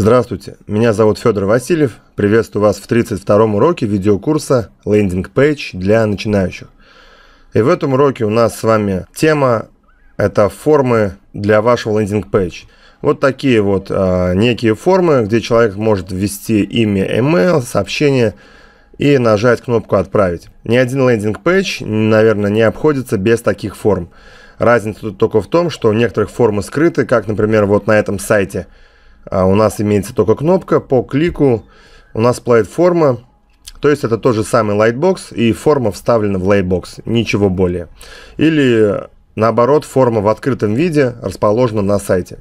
Здравствуйте, меня зовут Федор Васильев. Приветствую вас в 32-м уроке видеокурса «Лендинг пейдж для начинающих». И в этом уроке у нас с вами тема – это формы для вашего лендинг пейдж. Вот такие вот э, некие формы, где человек может ввести имя, email, сообщение и нажать кнопку «Отправить». Ни один лендинг пейдж, наверное, не обходится без таких форм. Разница тут только в том, что у некоторых формы скрыты, как, например, вот на этом сайте – а у нас имеется только кнопка, по клику у нас платформа, то есть это тот же самый Lightbox и форма вставлена в Lightbox, ничего более. Или наоборот, форма в открытом виде расположена на сайте.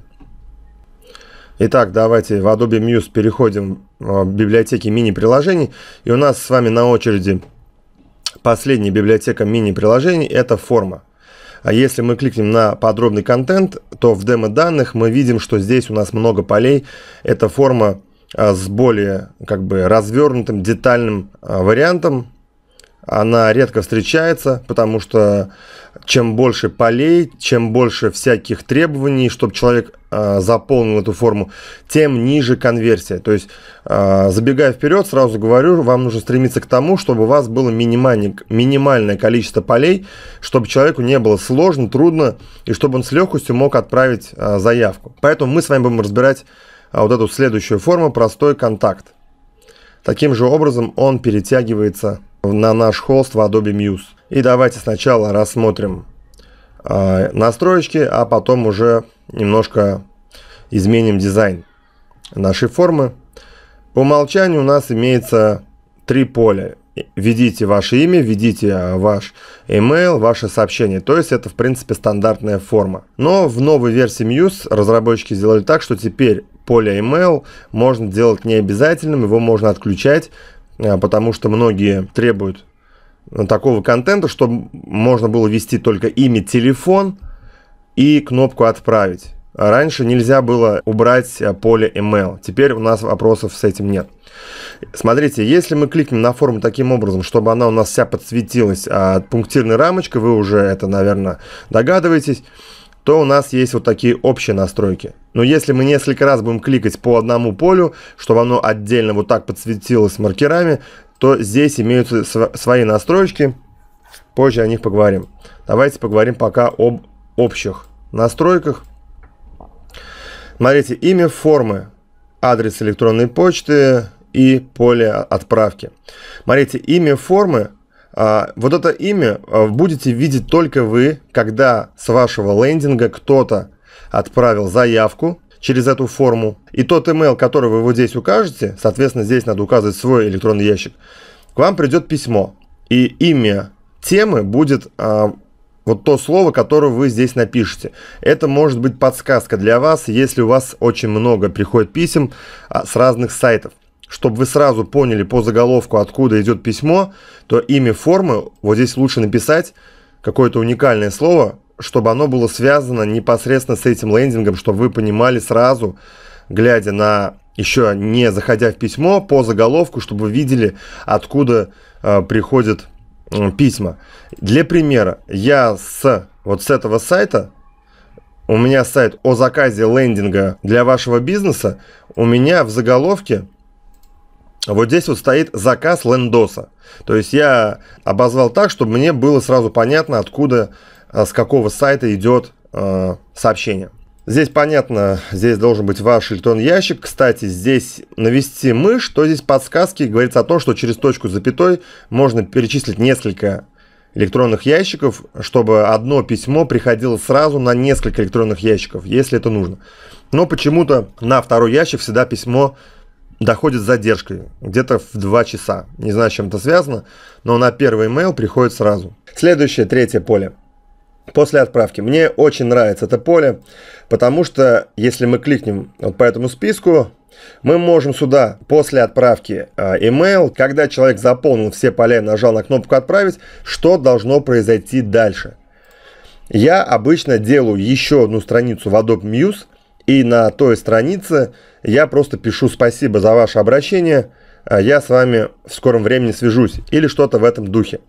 Итак, давайте в Adobe Muse переходим в э, библиотеки мини-приложений. И у нас с вами на очереди последняя библиотека мини-приложений – это форма. А если мы кликнем на подробный контент, то в демо-данных мы видим, что здесь у нас много полей. Это форма а, с более как бы развернутым детальным а, вариантом она редко встречается, потому что чем больше полей, чем больше всяких требований, чтобы человек э, заполнил эту форму, тем ниже конверсия. То есть, э, забегая вперед, сразу говорю, вам нужно стремиться к тому, чтобы у вас было минимальное количество полей, чтобы человеку не было сложно, трудно, и чтобы он с легкостью мог отправить э, заявку. Поэтому мы с вами будем разбирать э, вот эту следующую форму, простой контакт. Таким же образом он перетягивается на наш холст в Adobe Muse. И давайте сначала рассмотрим э, а, настроечки, а потом уже немножко изменим дизайн нашей формы. По умолчанию у нас имеется три поля. Введите ваше имя, введите а, ваш email, ваше сообщение. То есть это, в принципе, стандартная форма. Но в новой версии Muse разработчики сделали так, что теперь поле email можно делать необязательным, его можно отключать а, потому что многие требуют э, такого контента, чтобы можно было ввести только имя телефон и кнопку «Отправить». А раньше нельзя было убрать э, поле email. Теперь у нас вопросов с этим нет. Смотрите, если мы кликнем на форму таким образом, чтобы она у нас вся подсветилась а, пунктирной рамочкой, вы уже это, наверное, догадываетесь, то у нас есть вот такие общие настройки. Но если мы несколько раз будем кликать по одному полю, чтобы оно отдельно вот так подсветилось маркерами, то здесь имеются свои настройки. Позже о них поговорим. Давайте поговорим пока об общих настройках. Смотрите, имя формы, адрес электронной почты и поле отправки. Смотрите, имя формы а, вот это имя а, будете видеть только вы, когда с вашего лендинга кто-то отправил заявку через эту форму. И тот email, который вы вот здесь укажете, соответственно, здесь надо указывать свой электронный ящик, к вам придет письмо. И имя темы будет а, вот то слово, которое вы здесь напишете. Это может быть подсказка для вас, если у вас очень много приходит писем с разных сайтов чтобы вы сразу поняли по заголовку, откуда идет письмо, то имя формы вот здесь лучше написать какое-то уникальное слово, чтобы оно было связано непосредственно с этим лендингом, чтобы вы понимали сразу, глядя на еще не заходя в письмо, по заголовку, чтобы вы видели, откуда э, приходят э, письма. Для примера, я с вот с этого сайта, у меня сайт о заказе лендинга для вашего бизнеса, у меня в заголовке вот здесь вот стоит заказ лендоса. То есть я обозвал так, чтобы мне было сразу понятно, откуда, а, с какого сайта идет э, сообщение. Здесь понятно, здесь должен быть ваш электронный ящик. Кстати, здесь навести мышь, то здесь подсказки говорится о том, что через точку запятой можно перечислить несколько электронных ящиков, чтобы одно письмо приходило сразу на несколько электронных ящиков, если это нужно. Но почему-то на второй ящик всегда письмо доходит с задержкой, где-то в 2 часа. Не знаю, с чем это связано, но на первый email приходит сразу. Следующее, третье поле. После отправки. Мне очень нравится это поле, потому что если мы кликнем вот по этому списку, мы можем сюда после отправки а, email, когда человек заполнил все поля и нажал на кнопку «Отправить», что должно произойти дальше. Я обычно делаю еще одну страницу в Adobe Muse, и на той странице я просто пишу спасибо за ваше обращение, а, я с вами в скором времени свяжусь или что-то в этом духе.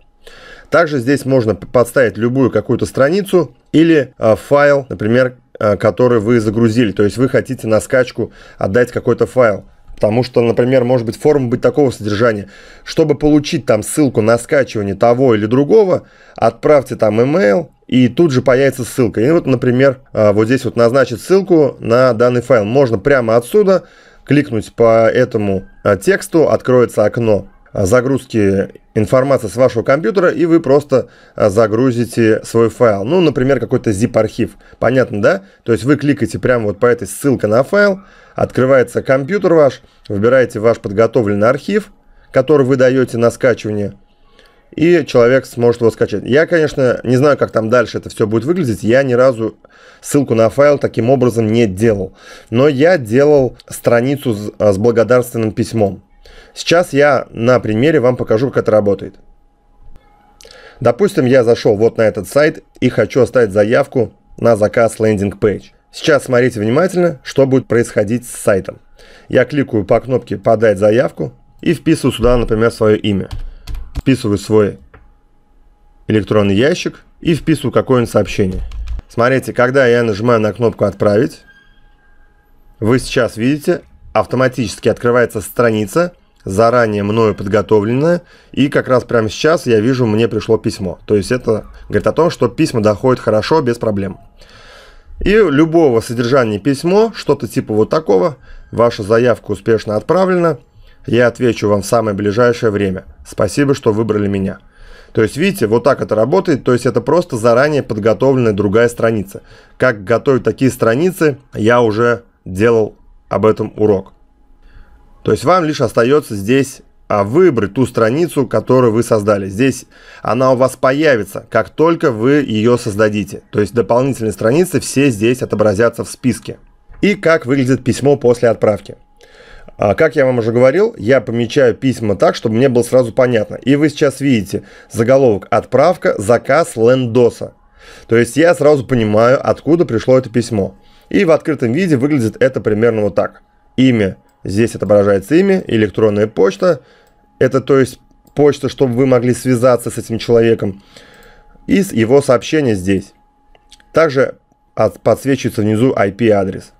Также здесь можно подставить любую какую-то страницу или а, файл, например, а, который вы загрузили. То есть вы хотите на скачку отдать какой-то файл. Потому что, например, может быть форма быть такого содержания. Чтобы получить там ссылку на скачивание того или другого, отправьте там email, и тут же появится ссылка. И вот, например, а, вот здесь вот назначить ссылку на данный файл. Можно прямо отсюда кликнуть по этому а, тексту, откроется окно Э, загрузки информации с вашего компьютера, и вы просто э, загрузите свой файл. Ну, например, какой-то zip-архив. Понятно, да? То есть вы кликаете прямо вот по этой ссылке на файл, открывается компьютер ваш, выбираете ваш подготовленный архив, который вы даете на скачивание, и человек сможет его скачать. Я, конечно, не знаю, как там дальше это все будет выглядеть. Я ни разу ссылку на файл таким образом не делал. Но я делал страницу с э, благодарственным письмом. Сейчас я на примере вам покажу, как это работает. Допустим, я зашел вот на этот сайт и хочу оставить заявку на заказ лендинг page. Сейчас смотрите внимательно, что будет происходить с сайтом. Я кликаю по кнопке «Подать заявку» и вписываю сюда, например, свое имя. Вписываю свой электронный ящик и вписываю какое-нибудь сообщение. Смотрите, когда я нажимаю на кнопку «Отправить», вы сейчас видите автоматически открывается страница, заранее мною подготовленная, и как раз прямо сейчас я вижу, мне пришло письмо. То есть это говорит о том, что письма доходят хорошо, без проблем. И любого содержания письмо, что-то типа вот такого, ваша заявка успешно отправлена, я отвечу вам в самое ближайшее время. Спасибо, что выбрали меня. То есть, видите, вот так это работает, то есть это просто заранее подготовленная другая страница. Как готовить такие страницы, я уже делал об этом урок. То есть вам лишь остается здесь а, выбрать ту страницу, которую вы создали. Здесь она у вас появится, как только вы ее создадите. То есть дополнительные страницы все здесь отобразятся в списке. И как выглядит письмо после отправки. А, как я вам уже говорил, я помечаю письма так, чтобы мне было сразу понятно. И вы сейчас видите заголовок «Отправка, заказ лендоса». То есть я сразу понимаю, откуда пришло это письмо. И в открытом виде выглядит это примерно вот так. Имя. Здесь отображается имя, электронная почта. Это то есть почта, чтобы вы могли связаться с этим человеком. И его сообщение здесь. Также подсвечивается внизу IP-адрес.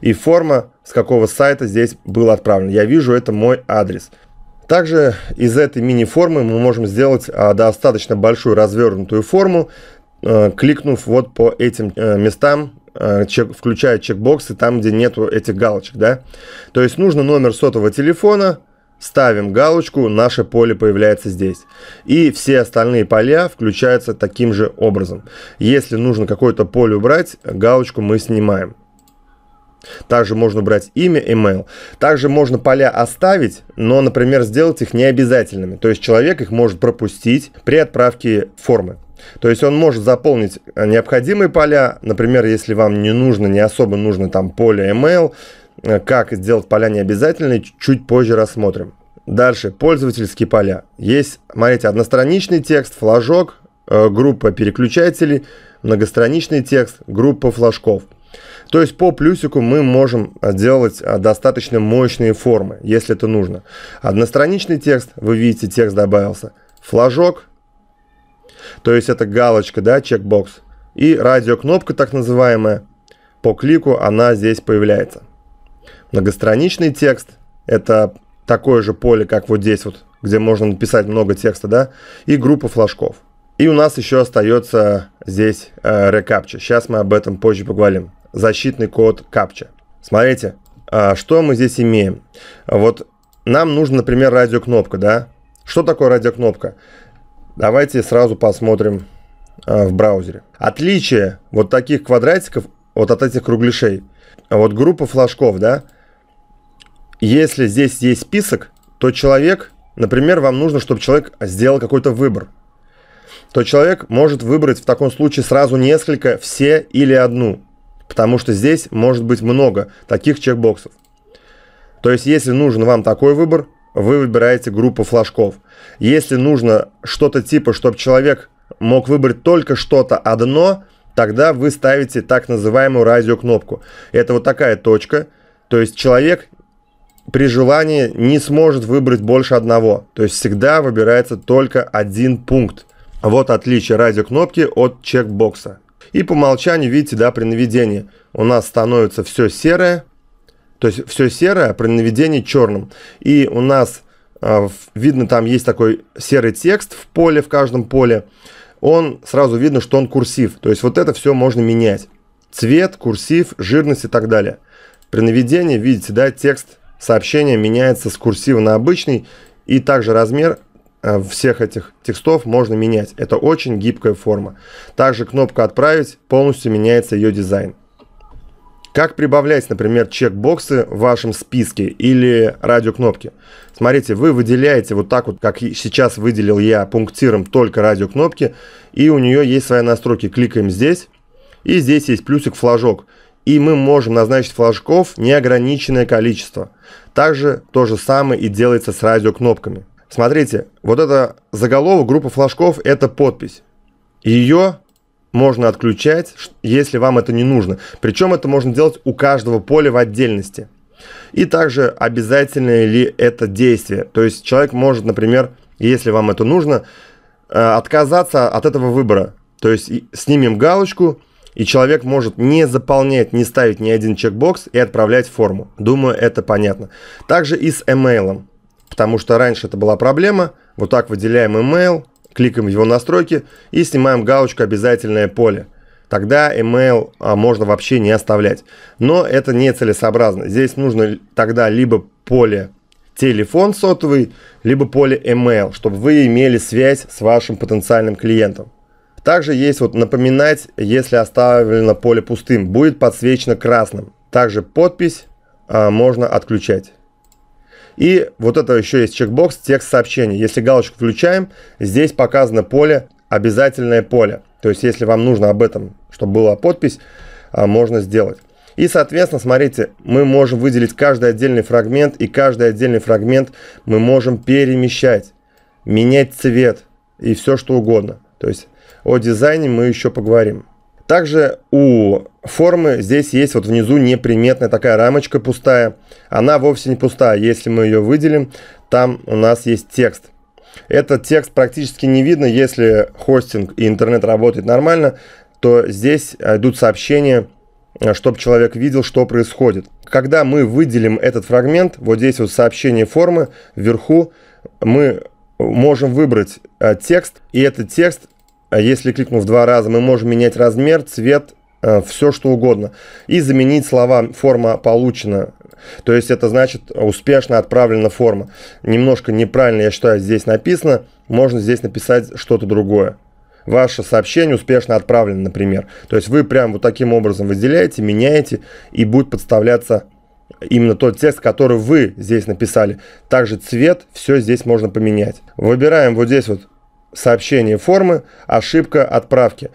И форма, с какого сайта здесь был отправлен. Я вижу, это мой адрес. Также из этой мини-формы мы можем сделать а, достаточно большую развернутую форму, э, кликнув вот по этим э, местам Э, чек, включая чекбоксы там, где нету этих галочек, да. То есть нужно номер сотового телефона, ставим галочку, наше поле появляется здесь. И все остальные поля включаются таким же образом. Если нужно какое-то поле убрать, галочку мы снимаем. Также можно брать имя, email. Также можно поля оставить, но, например, сделать их необязательными. То есть человек их может пропустить при отправке формы. То есть он может заполнить э, необходимые поля, например, если вам не нужно, не особо нужно там поле email, э, как сделать поля необязательные, чуть позже рассмотрим. Дальше, пользовательские поля. Есть, смотрите, одностраничный текст, флажок, э, группа переключателей, многостраничный текст, группа флажков. То есть по плюсику мы можем делать достаточно мощные формы, если это нужно. Одностраничный текст, вы видите, текст добавился. Флажок, то есть это галочка, да, чекбокс. И радиокнопка так называемая. По клику она здесь появляется. Многостраничный текст. Это такое же поле, как вот здесь вот, где можно написать много текста, да. И группа флажков. И у нас еще остается здесь э, рекапча. Сейчас мы об этом позже поговорим. Защитный код капча. Смотрите, э, что мы здесь имеем. Вот нам нужна, например, радиокнопка, да? Что такое радиокнопка? Давайте сразу посмотрим а, в браузере. Отличие вот таких квадратиков вот от этих кругляшей. Вот группа флажков, да? Если здесь есть список, то человек, например, вам нужно, чтобы человек сделал какой-то выбор. То человек может выбрать в таком случае сразу несколько, все или одну. Потому что здесь может быть много таких чекбоксов. То есть, если нужен вам такой выбор, вы выбираете группу флажков. Если нужно что-то типа, чтобы человек мог выбрать только что-то одно, тогда вы ставите так называемую радиокнопку. Это вот такая точка. То есть человек при желании не сможет выбрать больше одного. То есть всегда выбирается только один пункт. Вот отличие радиокнопки от чекбокса. И по умолчанию, видите, да, при наведении у нас становится все серое, то есть все серое а при наведении черным. И у нас а, видно, там есть такой серый текст в поле, в каждом поле. Он сразу видно, что он курсив. То есть вот это все можно менять. Цвет, курсив, жирность и так далее. При наведении, видите, да, текст сообщения меняется с курсива на обычный. И также размер а, всех этих текстов можно менять. Это очень гибкая форма. Также кнопка «Отправить» полностью меняется ее дизайн. Как прибавлять, например, чекбоксы в вашем списке или радиокнопки? Смотрите, вы выделяете вот так вот, как сейчас выделил я пунктиром только радиокнопки, и у нее есть свои настройки. Кликаем здесь, и здесь есть плюсик флажок. И мы можем назначить флажков неограниченное количество. Также то же самое и делается с радиокнопками. Смотрите, вот это заголовок, группа флажков – это подпись. Ее можно отключать, если вам это не нужно. Причем это можно делать у каждого поля в отдельности. И также обязательно ли это действие. То есть человек может, например, если вам это нужно, э, отказаться от этого выбора. То есть снимем галочку, и человек может не заполнять, не ставить ни один чекбокс и отправлять форму. Думаю, это понятно. Также и с email. Потому что раньше это была проблема. Вот так выделяем email, кликаем в его настройки и снимаем галочку «Обязательное поле». Тогда email а, можно вообще не оставлять. Но это нецелесообразно. Здесь нужно тогда либо поле телефон сотовый, либо поле email, чтобы вы имели связь с вашим потенциальным клиентом. Также есть вот напоминать, если оставлено поле пустым, будет подсвечено красным. Также подпись а, можно отключать. И вот это еще есть чекбокс текст сообщений. Если галочку включаем, здесь показано поле «Обязательное поле». То есть, если вам нужно об этом, чтобы была подпись, а, можно сделать. И, соответственно, смотрите, мы можем выделить каждый отдельный фрагмент, и каждый отдельный фрагмент мы можем перемещать, менять цвет и все что угодно. То есть о дизайне мы еще поговорим. Также у формы здесь есть вот внизу неприметная такая рамочка пустая. Она вовсе не пустая. Если мы ее выделим, там у нас есть текст. Этот текст практически не видно. Если хостинг и интернет работают нормально, то здесь э, идут сообщения, э, чтобы человек видел, что происходит. Когда мы выделим этот фрагмент, вот здесь вот сообщение формы, вверху мы можем выбрать э, текст, и этот текст а если кликнув два раза, мы можем менять размер, цвет, э, все что угодно. И заменить слова «форма получена». То есть это значит «успешно отправлена форма». Немножко неправильно, я считаю, здесь написано. Можно здесь написать что-то другое. Ваше сообщение успешно отправлено, например. То есть вы прям вот таким образом выделяете, меняете, и будет подставляться именно тот текст, который вы здесь написали. Также цвет, все здесь можно поменять. Выбираем вот здесь вот сообщение формы, ошибка отправки.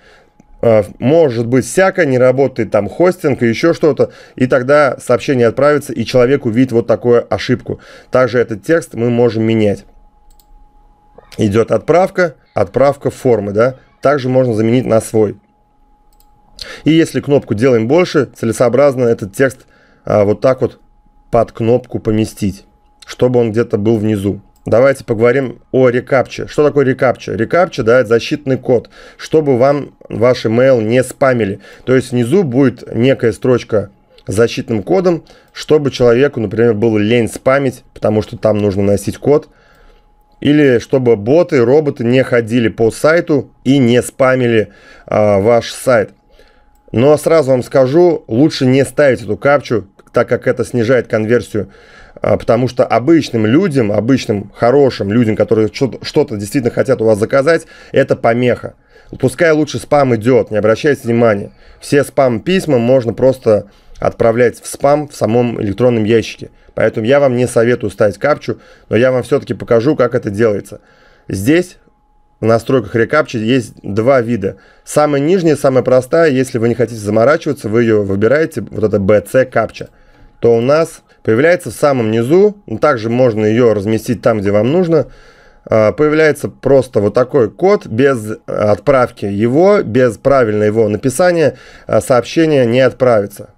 Э, может быть всякое не работает там хостинг и еще что-то, и тогда сообщение отправится, и человек увидит вот такую ошибку. Также этот текст мы можем менять. Идет отправка, отправка формы, да, также можно заменить на свой. И если кнопку делаем больше, целесообразно этот текст а, вот так вот под кнопку поместить, чтобы он где-то был внизу. Давайте поговорим о рекапче. Что такое рекапче? Рекапче да, это защитный код, чтобы вам ваш email не спамили. То есть внизу будет некая строчка с защитным кодом, чтобы человеку, например, было лень спамить, потому что там нужно носить код, или чтобы боты, роботы не ходили по сайту и не спамили а, ваш сайт. Но сразу вам скажу, лучше не ставить эту капчу, так как это снижает конверсию а, потому что обычным людям, обычным хорошим людям, которые что-то действительно хотят у вас заказать, это помеха. Пускай лучше спам идет, не обращайте внимания. Все спам-письма можно просто отправлять в спам в самом электронном ящике. Поэтому я вам не советую ставить капчу, но я вам все-таки покажу, как это делается. Здесь в настройках рекапчи есть два вида. Самая нижняя, самая простая, если вы не хотите заморачиваться, вы ее выбираете, вот это BC капча то у нас появляется в самом низу, ну, также можно ее разместить там, где вам нужно, а, появляется просто вот такой код без э, отправки его, без правильного его написания а, сообщение не отправится.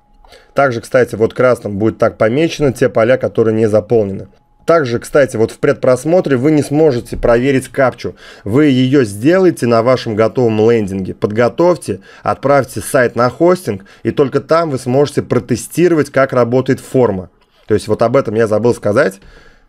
Также, кстати, вот красным будет так помечено те поля, которые не заполнены. Также, кстати, вот в предпросмотре вы не сможете проверить капчу. Вы ее сделаете на вашем готовом лендинге. Подготовьте, отправьте сайт на хостинг, и только там вы сможете протестировать, как работает форма. То есть вот об этом я забыл сказать,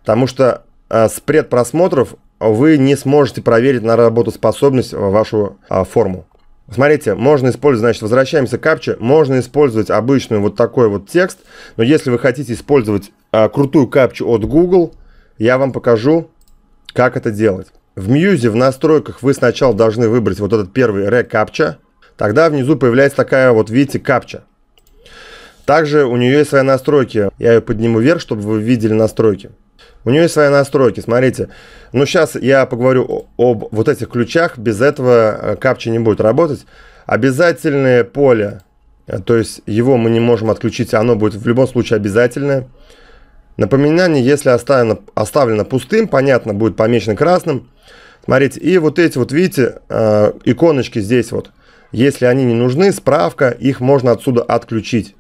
потому что э, с предпросмотров вы не сможете проверить на работоспособность э, вашу э, форму. Смотрите, можно использовать, значит, возвращаемся к капче, можно использовать обычную вот такой вот текст, но если вы хотите использовать а, крутую капчу от Google, я вам покажу, как это делать. В Мьюзе в настройках вы сначала должны выбрать вот этот первый рекапча. Тогда внизу появляется такая вот, видите, капча. Также у нее есть свои настройки. Я ее подниму вверх, чтобы вы видели настройки. У нее есть свои настройки, смотрите. Ну, сейчас я поговорю об вот этих ключах. Без этого э, капча не будет работать. Обязательное поле, э, то есть его мы не можем отключить, оно будет в любом случае обязательное. Напоминание, если оставлено, оставлено пустым, понятно, будет помечено красным. Смотрите, и вот эти вот, видите, э, иконочки здесь вот. Если они не нужны, справка, их можно отсюда отключить.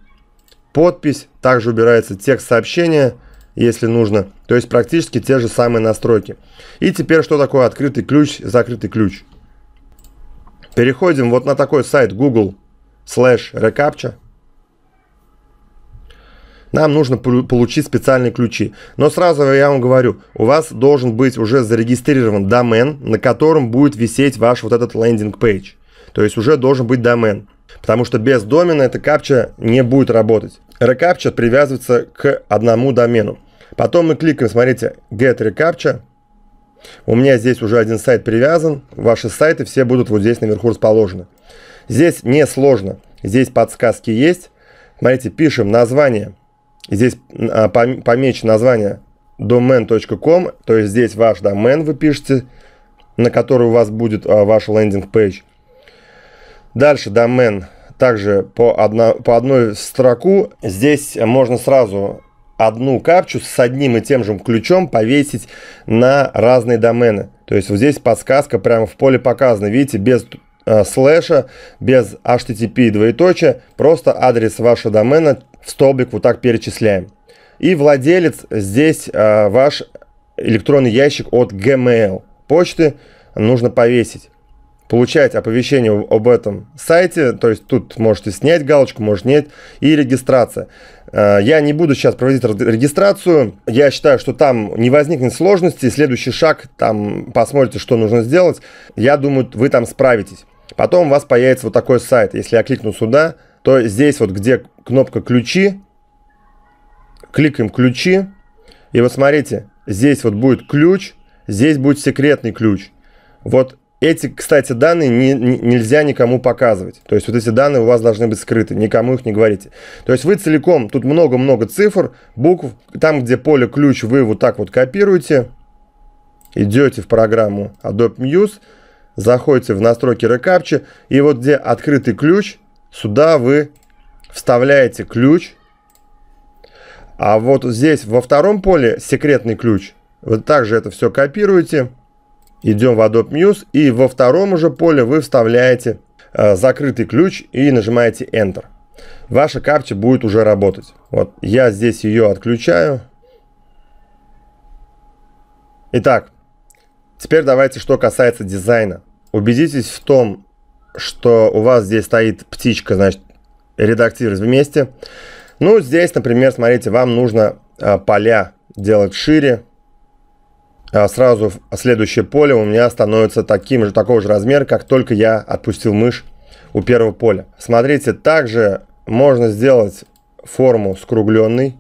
Подпись, также убирается текст сообщения, если нужно. То есть практически те же самые настройки. И теперь, что такое открытый ключ, закрытый ключ. Переходим вот на такой сайт Google slash ReCAPTCHA. Нам нужно получить специальные ключи. Но сразу я вам говорю, у вас должен быть уже зарегистрирован домен, на котором будет висеть ваш вот этот лендинг-пейдж. То есть уже должен быть домен. Потому что без домена эта капча не будет работать. Recaptcha привязывается к одному домену. Потом мы кликаем, смотрите, Get Recaptcha. У меня здесь уже один сайт привязан. Ваши сайты все будут вот здесь наверху расположены. Здесь не сложно. Здесь подсказки есть. Смотрите, пишем название Здесь а, помечено название domain.com, то есть здесь ваш домен вы пишете, на который у вас будет а, ваш лендинг-пейдж. Дальше домен также по, одно, по одной строку. Здесь можно сразу одну капчу с одним и тем же ключом повесить на разные домены. То есть вот здесь подсказка прямо в поле показана. Видите, без э, слэша, без HTTP двоеточия, просто адрес вашего домена в столбик вот так перечисляем. И владелец здесь э, ваш электронный ящик от Gmail почты нужно повесить. Получать оповещение об этом сайте, то есть тут можете снять галочку, может нет, и регистрация. Э, я не буду сейчас проводить регистрацию. Я считаю, что там не возникнет сложности. Следующий шаг, там посмотрите, что нужно сделать. Я думаю, вы там справитесь. Потом у вас появится вот такой сайт. Если я кликну сюда, то здесь вот, где кнопка ключи, кликаем ключи. И вот смотрите, здесь вот будет ключ, здесь будет секретный ключ. Вот эти, кстати, данные не, не, нельзя никому показывать. То есть вот эти данные у вас должны быть скрыты, никому их не говорите. То есть вы целиком, тут много-много цифр, букв, там, где поле ключ, вы вот так вот копируете, идете в программу Adobe Muse, заходите в настройки рекапчи, и вот где открытый ключ, Сюда вы вставляете ключ. А вот здесь во втором поле секретный ключ. Вы также это все копируете. Идем в Adobe Muse. И во втором уже поле вы вставляете э, закрытый ключ и нажимаете Enter. Ваша капча будет уже работать. Вот я здесь ее отключаю. Итак, теперь давайте что касается дизайна. Убедитесь в том, что у вас здесь стоит птичка, значит, редактировать вместе. Ну, здесь, например, смотрите, вам нужно а, поля делать шире. А, сразу следующее поле у меня становится таким же, такого же размера, как только я отпустил мышь у первого поля. Смотрите, также можно сделать форму скругленной.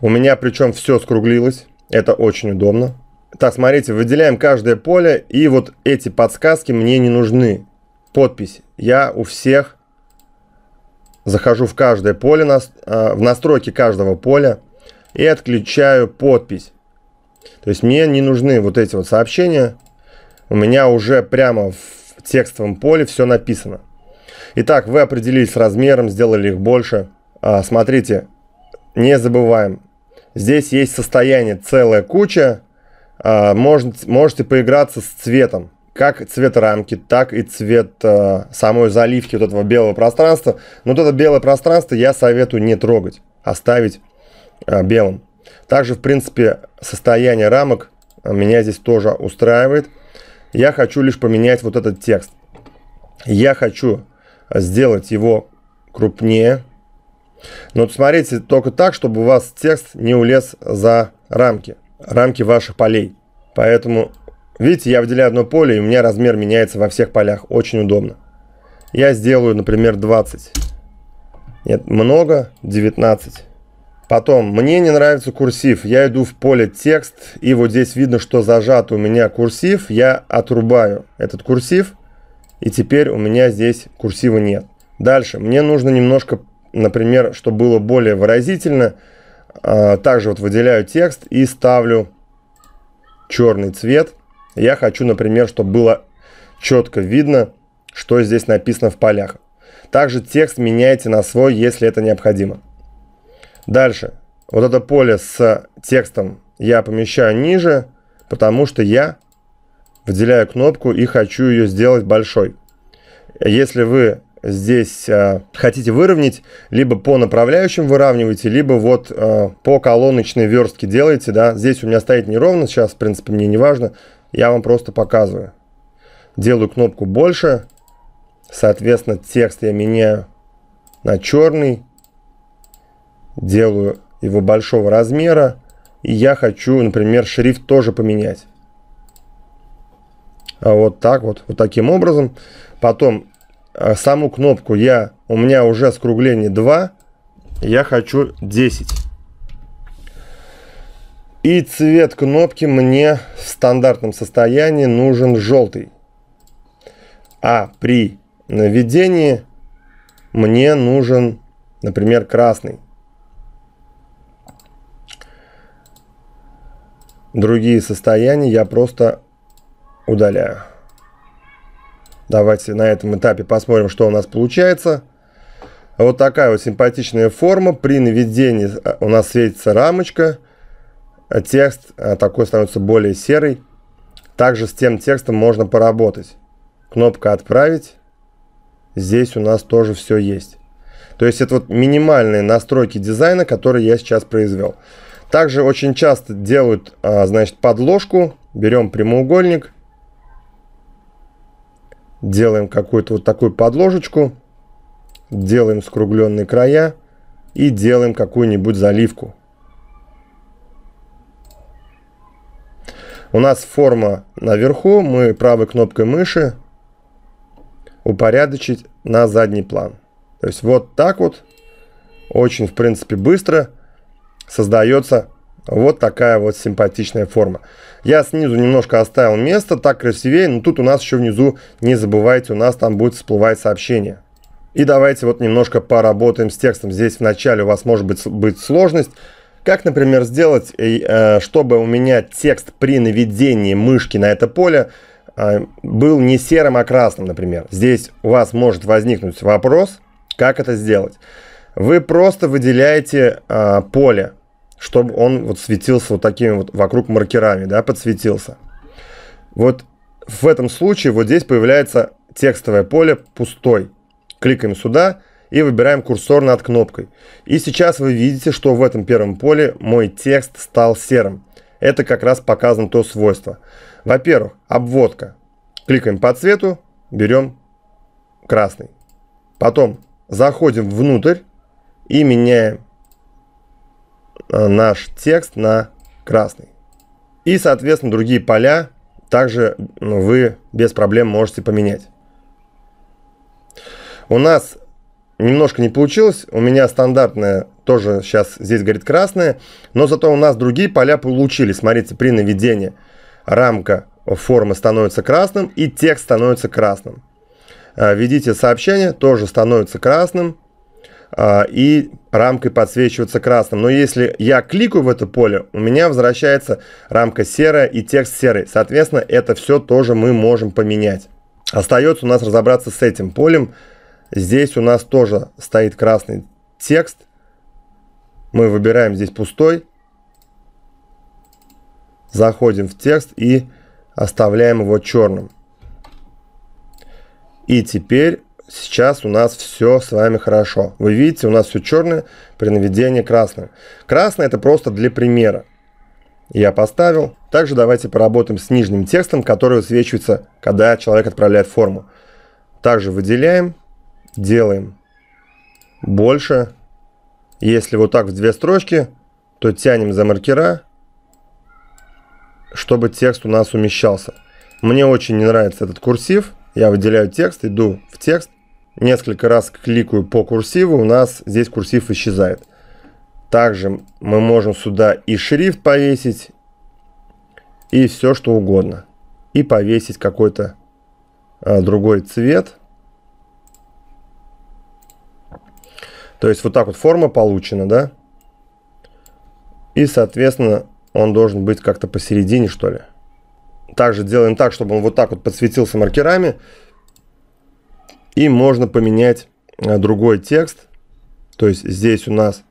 У меня причем все скруглилось. Это очень удобно. Так, смотрите, выделяем каждое поле, и вот эти подсказки мне не нужны подпись. Я у всех захожу в каждое поле, а, в настройки каждого поля и отключаю подпись. То есть мне не нужны вот эти вот сообщения. У меня уже прямо в текстовом поле все написано. Итак, вы определились с размером, сделали их больше. А, смотрите, не забываем. Здесь есть состояние целая куча. А, можете, можете поиграться с цветом как цвет рамки, так и цвет э, самой заливки вот этого белого пространства. Но вот это белое пространство я советую не трогать, оставить а э, белым. Также, в принципе, состояние рамок меня здесь тоже устраивает. Я хочу лишь поменять вот этот текст. Я хочу сделать его крупнее. Но вот смотрите только так, чтобы у вас текст не улез за рамки, рамки ваших полей. Поэтому Видите, я выделяю одно поле, и у меня размер меняется во всех полях. Очень удобно. Я сделаю, например, 20. Нет, много, 19. Потом, мне не нравится курсив. Я иду в поле текст, и вот здесь видно, что зажат у меня курсив. Я отрубаю этот курсив, и теперь у меня здесь курсива нет. Дальше, мне нужно немножко, например, чтобы было более выразительно. А, также вот выделяю текст и ставлю черный цвет. Я хочу, например, чтобы было четко видно, что здесь написано в полях. Также текст меняйте на свой, если это необходимо. Дальше. Вот это поле с текстом я помещаю ниже, потому что я выделяю кнопку и хочу ее сделать большой. Если вы здесь э, хотите выровнять, либо по направляющим выравниваете, либо вот э, по колоночной верстке делаете, да, здесь у меня стоит неровно, сейчас, в принципе, мне не важно, я вам просто показываю. Делаю кнопку больше. Соответственно, текст я меняю на черный. Делаю его большого размера. И я хочу, например, шрифт тоже поменять. А вот так вот, вот таким образом. Потом э, саму кнопку я, у меня уже скругление 2, я хочу 10. И цвет кнопки мне в стандартном состоянии нужен желтый. А при наведении мне нужен, например, красный. Другие состояния я просто удаляю. Давайте на этом этапе посмотрим, что у нас получается. Вот такая вот симпатичная форма. При наведении э, у нас светится рамочка. Э, текст э, такой становится более серый. Также с тем текстом можно поработать. Кнопка «Отправить». Здесь у нас тоже все есть. То есть это вот минимальные настройки дизайна, которые я сейчас произвел. Также очень часто делают, э, значит, подложку. Берем прямоугольник. Делаем какую-то вот такую подложечку. Делаем скругленные края. И делаем какую-нибудь заливку. У нас форма наверху, мы правой кнопкой мыши упорядочить на задний план. То есть вот так вот, очень в принципе быстро создается вот такая вот симпатичная форма. Я снизу немножко оставил место, так красивее, но тут у нас еще внизу, не забывайте, у нас там будет всплывать сообщение. И давайте вот немножко поработаем с текстом. Здесь вначале у вас может быть, быть сложность, как, например, сделать, э, э, чтобы у меня текст при наведении мышки на это поле э, был не серым, а красным, например. Здесь у вас может возникнуть вопрос, как это сделать. Вы просто выделяете поле, чтобы он вот светился вот такими вот вокруг маркерами, да, подсветился. Вот в этом случае вот здесь появляется текстовое поле пустой. Кликаем сюда – и выбираем курсор над кнопкой. И сейчас вы видите, что в этом первом поле мой текст стал серым. Это как раз показано то свойство. Во-первых, обводка. Кликаем по цвету, берем красный. Потом заходим внутрь и меняем э, наш текст на красный. И, соответственно, другие поля также вы без проблем можете поменять. У нас немножко не получилось. У меня стандартная тоже сейчас здесь горит красная, но зато у нас другие поля получились. Смотрите, при наведении рамка формы становится красным и текст становится красным. А, введите сообщение, тоже становится красным а, и рамкой подсвечивается красным. Но если я кликаю в это поле, у меня возвращается рамка серая и текст серый. Соответственно, это все тоже мы можем поменять. Остается у нас разобраться с этим полем, Здесь у нас тоже стоит красный текст. Мы выбираем здесь пустой. Заходим в текст и оставляем его черным. И теперь сейчас у нас все с вами хорошо. Вы видите, у нас все черное, при наведении красное. Красное это просто для примера. Я поставил. Также давайте поработаем с нижним текстом, который высвечивается, когда человек отправляет форму. Также выделяем делаем больше. Если вот так в две строчки, то тянем за маркера, чтобы текст у нас умещался. Мне очень не нравится этот курсив. Я выделяю текст, иду в текст, несколько раз кликаю по курсиву, у нас здесь курсив исчезает. Также мы можем сюда и шрифт повесить, и все что угодно. И повесить какой-то а, другой цвет. То есть вот так вот форма получена, да? И, соответственно, он должен быть как-то посередине, что ли. Также делаем так, чтобы он вот так вот подсветился маркерами. И можно поменять э, другой текст. То есть здесь у нас,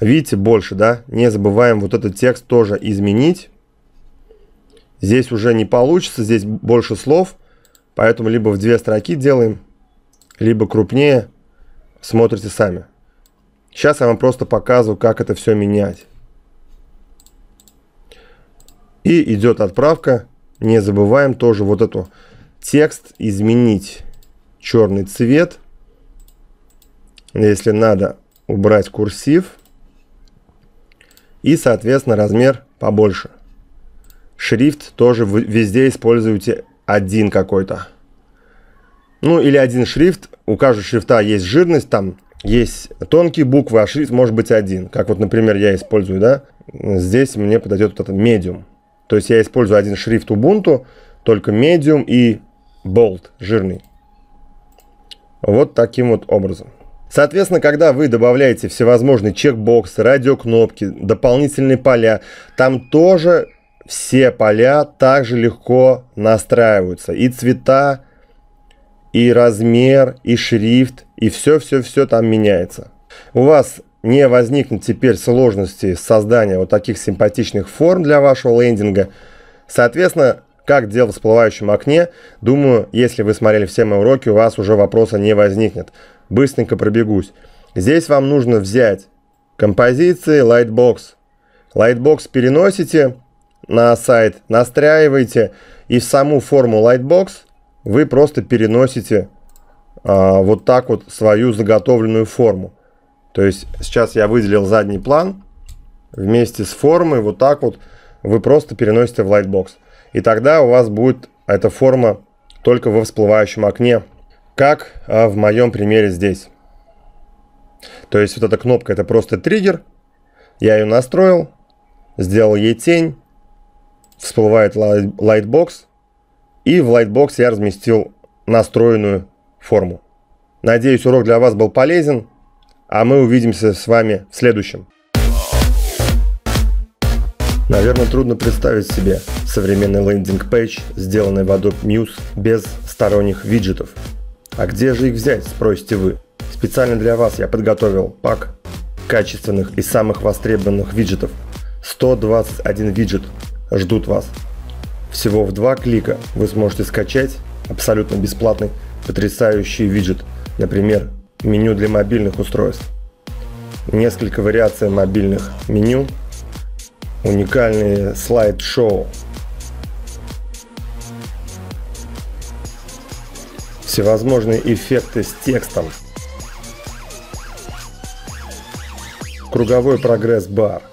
видите, больше, да? Не забываем вот этот текст тоже изменить. Здесь уже не получится, здесь больше слов. Поэтому либо в две строки делаем, либо крупнее. Смотрите сами. Сейчас я вам просто показываю, как это все менять. И идет отправка. Не забываем тоже вот эту текст изменить черный цвет. Если надо, убрать курсив. И, соответственно, размер побольше. Шрифт тоже везде используйте один какой-то. Ну, или один шрифт. У каждого шрифта есть жирность там есть тонкие буквы, а шрифт может быть один. Как вот, например, я использую, да? Здесь мне подойдет вот этот медиум. То есть я использую один шрифт Ubuntu, только медиум и bold, жирный. Вот таким вот образом. Соответственно, когда вы добавляете всевозможные чекбоксы, радиокнопки, дополнительные поля, там тоже все поля также легко настраиваются. И цвета, и размер, и шрифт, и все-все-все там меняется. У вас не возникнет теперь сложности создания вот таких симпатичных форм для вашего лендинга. Соответственно, как дело в всплывающем окне, думаю, если вы смотрели все мои уроки, у вас уже вопроса не возникнет. Быстренько пробегусь. Здесь вам нужно взять композиции Lightbox. Lightbox переносите на сайт, настраиваете и в саму форму Lightbox – вы просто переносите а, вот так вот свою заготовленную форму. То есть сейчас я выделил задний план вместе с формой, вот так вот вы просто переносите в Lightbox. И тогда у вас будет эта форма только во всплывающем окне, как а, в моем примере здесь. То есть вот эта кнопка это просто триггер, я ее настроил, сделал ей тень, всплывает Lightbox – и в Lightbox я разместил настроенную форму. Надеюсь, урок для вас был полезен, а мы увидимся с вами в следующем. Наверное, трудно представить себе современный лендинг-пейдж, сделанный в Adobe Muse без сторонних виджетов. А где же их взять, спросите вы? Специально для вас я подготовил пак качественных и самых востребованных виджетов. 121 виджет ждут вас. Всего в два клика вы сможете скачать абсолютно бесплатный потрясающий виджет, например, меню для мобильных устройств. Несколько вариаций мобильных меню, уникальные слайд-шоу, всевозможные эффекты с текстом, круговой прогресс-бар –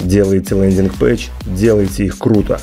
Делайте лендинг-пэч, делайте их круто.